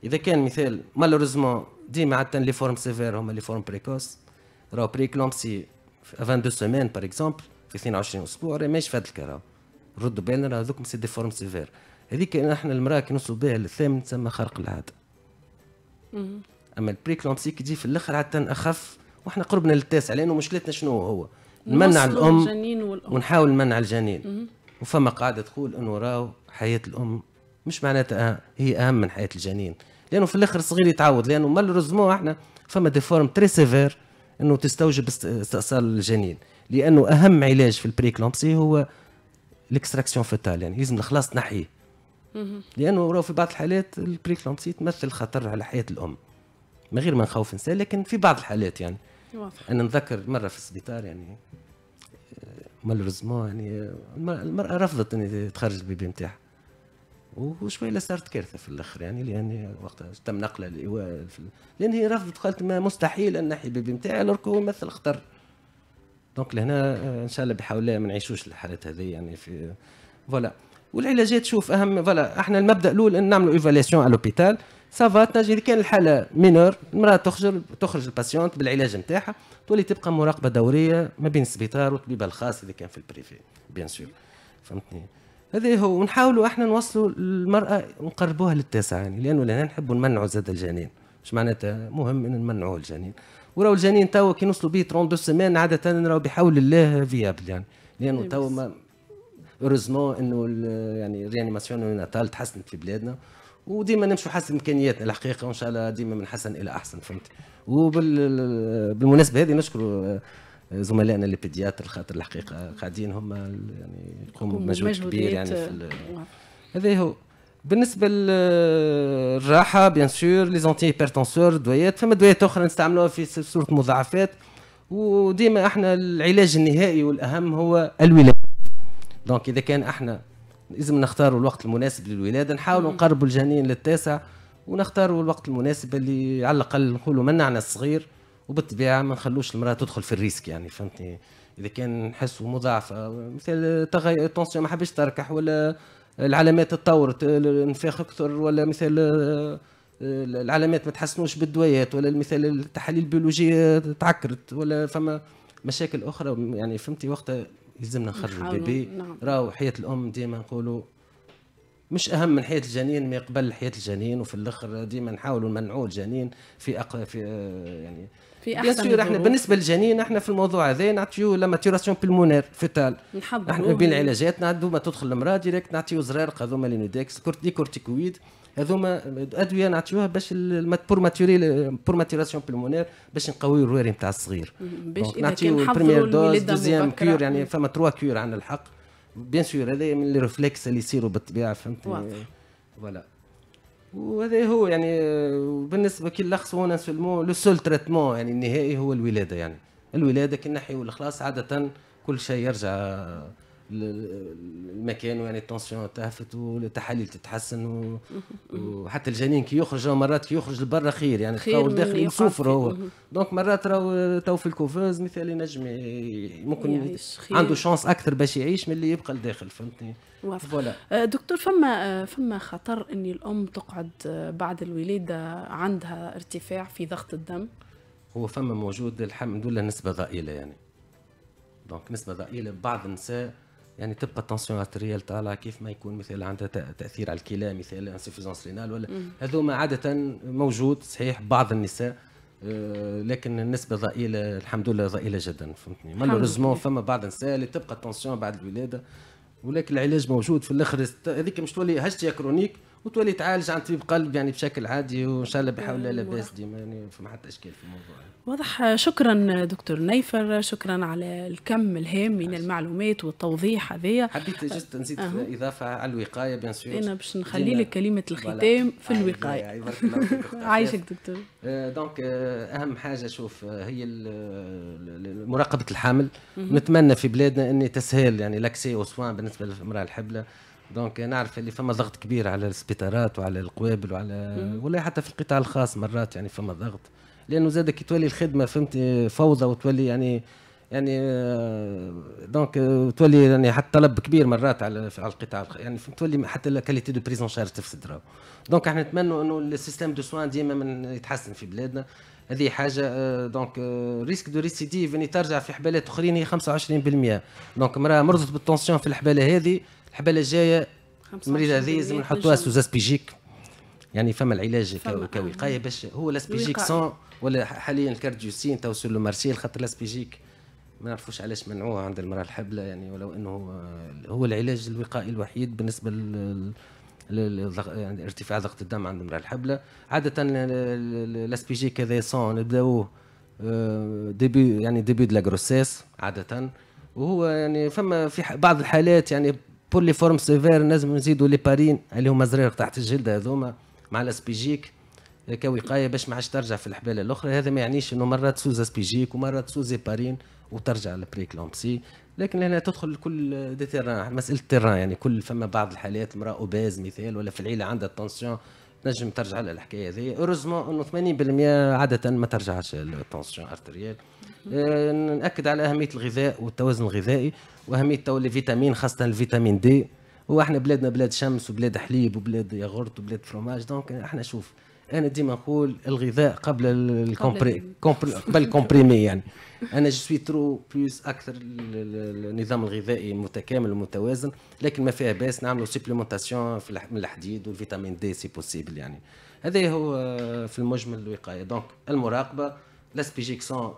S1: اذا كان مثال مالوريزمون ديما عاده لي فورم سيفير هما لي فورم بريكوس راهو بريكلومسي 22 سيمين باغ اكزومبل في 22 اسبوع راه ماشي في هذا الكرا ردوا بالنا راه هذوك سي دي فورم سيفير هذيك احنا المراه كي نوصلوا بها للثامن تسمى خرق العاده اما البريكلومسي تجي في الاخر عاده اخف واحنا قربنا للتاسع لانه مشكلتنا شنو هو نمنع الام ونحاول نمنع الجنين وفما قاعده تقول انه راهو حياه الام مش معناتها هي اهم من حياه الجنين لانه في الاخر الصغير يتعود لانه مالوريزمون احنا فما دي فورم تري سيفير انه تستوجب استئصال الجنين لانه اهم علاج في البريكلومسي هو الاكستراكسيون فيتال يعني لازم خلاص تنحيه لانه راه في بعض الحالات البريكلومسي تمثل خطر على حياه الام من غير ما نخوف انسان لكن في بعض الحالات يعني واضح انا نذكر مره في السبيطار يعني آه، مالوريزمون يعني آه، المراه رفضت ان تخرج البيبي نتاعها وشويه صارت كارثه في الاخر يعني لان وقتها تم نقله الايواء لان هي رفضت قالت ما مستحيل ان نحي البيبي نتاعي على يمثل خطر دونك لهنا آه، ان شاء الله بحول الله ما نعيشوش الحالات هذه يعني في فوالا والعلاجات شوف اهم فوالا احنا المبدا الاول ان نعملوا ايفاليسيون على لوبيتال سافا تنجم كان الحاله مينور المراه تخرج تخرج الباسيونت بالعلاج نتاعها تولي تبقى مراقبه دوريه ما بين السبيطار والطبيب الخاص اذا كان في البريفي بيان سور فهمتني هذا هو ونحاولوا احنا نوصلوا المراه نقربوها للتاسع يعني لانه لهنا نحبوا نمنعوا زاد الجنين مش معناتها مهم ان نمنعوا الجنين وراو الجنين توا كي نوصلوا بيه 32 سمان عاده راهو بحول الله فيابل يعني لانه إيه، توا ما اوروزمون انه يعني الريانيماسيون ناتال تحسنت في بلادنا وديما نمشوا حسب امكانياتنا الحقيقه وان شاء الله ديما من حسن الى احسن فهمت وبالمناسبه هذه نشكر زملائنا اللي بيدياتر خاطر الحقيقه قاعدين هم يعني يقوموا بمجهود كبير يعني في آه. هذا هو بالنسبه للراحه بيان سور لي زونتي هيبرتونسور دويات فما دويات اخرى نستعملوها في صوره مضاعفات وديما احنا العلاج النهائي والاهم هو الولاده دونك اذا كان احنا لازم نختاروا الوقت المناسب للولاده نحاولوا نقربوا الجنين للتاسع ونختاروا الوقت المناسب اللي على الاقل نقولوا منعنا الصغير وبالطبيعه ما نخلوش المراه تدخل في الريسك يعني فهمتني اذا كان نحسوا مضاعفه مثل تغير التونسيون ما حبش تركح ولا العلامات تطورت الانفاخ اكثر ولا مثال آه، العلامات ما تحسنوش بالدويات ولا مثال التحاليل البيولوجيه تعكرت ولا فما مشاكل اخرى يعني فهمتي وقتها يلزمنا نخرج البيبي نعم. راهو حياه الام ديما نقولوا مش اهم من حياه الجنين ما يقبل حياه الجنين وفي الاخر ديما نحاولوا نمنعوا الجنين في اقل في آه، يعني
S2: في احسن بيان احنا بالنسبه
S1: للجنين احنا في الموضوع هذا نعطيو لا ماتيوراسيون بلمونير فيتال احنا بين العلاجات نعدو ما تدخل المراه ديريكت نعطيو زرارق هذوما لينوديكس دي كورتيكويد هذوما ادويه نعطيوها باش بور ماتوري بور ماتيوراسيون بلمونير باش نقويو الرواري نتاع الصغير باش نعطيو بريمير دوز دوزيام كيور يعني فما تروا كيور عن الحق بيان سور هذا من لي ريفلكس اللي يصيروا بالطبيعه فهمتني فوالا وهذا هو يعني بالنسبه كي نلخصونا نسلموا لو سول تريتمون يعني النهائي هو الولاده يعني الولاده كي نحيو الخلاص عاده كل شيء يرجع المكان يعني التونسيون تهفت والتحاليل تتحسن وحتى الجنين كي يخرج مرات كي يخرج لبرا خير يعني خير داخل يسوفر هو دونك مرات راهو تو في الكوفوز مثال ينجم ممكن عنده شانس اكثر باش يعيش من اللي يبقى لداخل فهمتني فوالا
S2: أه، دكتور فما أه، فما خطر ان الام تقعد أه، بعد الولاده عندها ارتفاع في ضغط الدم
S1: هو فما موجود الحمد لله نسبه ضئيله يعني دونك نسبه ضئيله بعض النساء يعني تبقى التنسيون ارتيريال طالعه كيف ما يكون مثلا عندها تاثير على الكلى مثلا انسفيزونس رينال ولا هذوما عاده موجود صحيح بعض النساء آه، لكن النسبة ضئيلة الحمد لله ضئيلة جدا فهمتني مالوريزمون فما بعض النساء اللي تبقى التنسيون بعد الولادة ولكن العلاج موجود في الاخر هذيك مش تولي هشتيا كرونيك وتولي تعالج عن طبيب قلب يعني بشكل عادي وان شاء الله بحول الله لاباس ديما يعني فما حتى اشكال في الموضوع
S2: واضح شكرا دكتور نيفر شكرا على الكم الهام من المعلومات والتوضيح هذايا حبيت
S1: جست نزيد أه. اضافه على الوقايه بيان سور انا باش نخلي لك كلمه الختام في أيوة، الوقايه أيوة،
S2: عايشك دكتور
S1: أه، دونك أه، اهم حاجه شوف أه، هي مراقبه الحامل نتمنى في بلادنا ان تسهل يعني لاكسي او بالنسبه للمراه الحبله دونك نعرف اللي فما ضغط كبير على السبيطارات وعلى القوابل وعلى ولا حتى في القطاع الخاص مرات يعني فما ضغط لانه زاد كي تولي الخدمه فهمتي فوضى وتولي يعني يعني آه، دونك آه، تولي يعني حتى طلب كبير مرات على على القطاع يعني تولي حتى الكاليتي دو بريزون شارج تفسد راهو دونك احنا نتمنوا انه السيستم دو سوان ديما من يتحسن في بلادنا هذه حاجه آه، دونك ريسك دو ريسيديف ان ترجع في حبالات اخرين هي 25% دونك مرات مرضت بالتونسيون في الحباله هذه الحبله جايه المريض هذه لازم نحطوها سوز اسبيجيك يعني فما العلاج كوقايه آه. باش هو الاسبيجيك سون ولا حاليا الكارديوسين تو سو لو خاطر الاسبيجيك ما نعرفوش علاش منعوه عند المراه الحبلة يعني ولو انه هو العلاج الوقائي الوحيد بالنسبه لل يعني ارتفاع ضغط الدم عند المراه الحبلة عاده الاسبيجيك هذا سون نبداوه ديبي آه، يعني ديبي دو لا عاده وهو يعني فما في بعض الحالات يعني بور لي فورم سيفير لازم نزيدوا لي بارين اللي هما زرير تحت الجلد هذوما مع الاسبيجيك كوقايه باش ما عادش ترجع في الحبال الاخرى هذا ما يعنيش انه مرات سوز اسبيجيك ومرات سوز بارين وترجع لبري كلومبسي لكن هنا تدخل كل دي تيران مساله التيران يعني كل فما بعض الحالات امراه اوباز مثال ولا في العيله عندها التونسيون تنجم ترجع للحكايه هذه اوروزمون انه 80% عاده ما ترجعش التنسيون ارتيريال آه، ناكد على اهميه الغذاء والتوازن الغذائي واهميه تولي الفيتامين خاصه الفيتامين دي واحنا بلادنا بلاد شمس وبلاد حليب وبلاد ياغورت وبلاد فروماج دونك احنا شوف انا ديما نقول الغذاء قبل الكومبري قبل الكومبريمي يعني انا جو سوي ترو بلوس اكثر النظام الغذائي المتكامل ومتوازن لكن ما فيها باس نعملوا سبليمونتاسيون من الحديد والفيتامين دي سي بوسيبل يعني هذا هو في المجمل الوقايه دونك المراقبه لاسبيجيكسون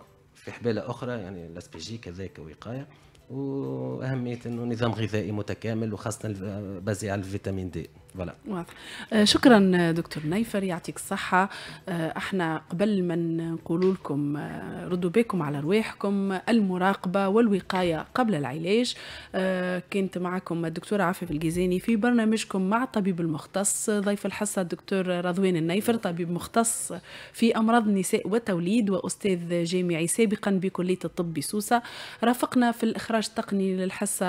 S1: في حبالة أخرى يعني الأسبيجي كذلك وقاية وأهمية أنه نظام غذائي متكامل وخاصة بازي على الفيتامين دي فوالا
S2: واضح آه، شكرا دكتور نيفر يعطيك الصحة آه، احنا قبل ما نقول لكم آه، ردوا بكم على رواحكم المراقبة والوقاية قبل العلاج كنت معكم الدكتورة عفيف الجيزاني في برنامجكم مع الطبيب المختص ضيف الحصة الدكتور رضوان النيفر طبيب مختص في أمراض النساء والتوليد وأستاذ جامعي سابقا بكلية الطب بسوسة رافقنا في الإخراج التقني للحصة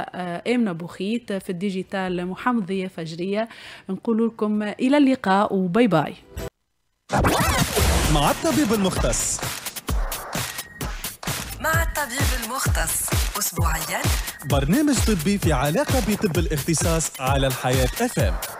S2: آمنة بوخيت في الديجيتال محمد ضيافة جريه نقول لكم إلى اللقاء وباي باي مع الطبيب المختص مع الطبيب المختص أسبوعيا برنامج طبي في علاقة بطب الاختصاص على الحياة اف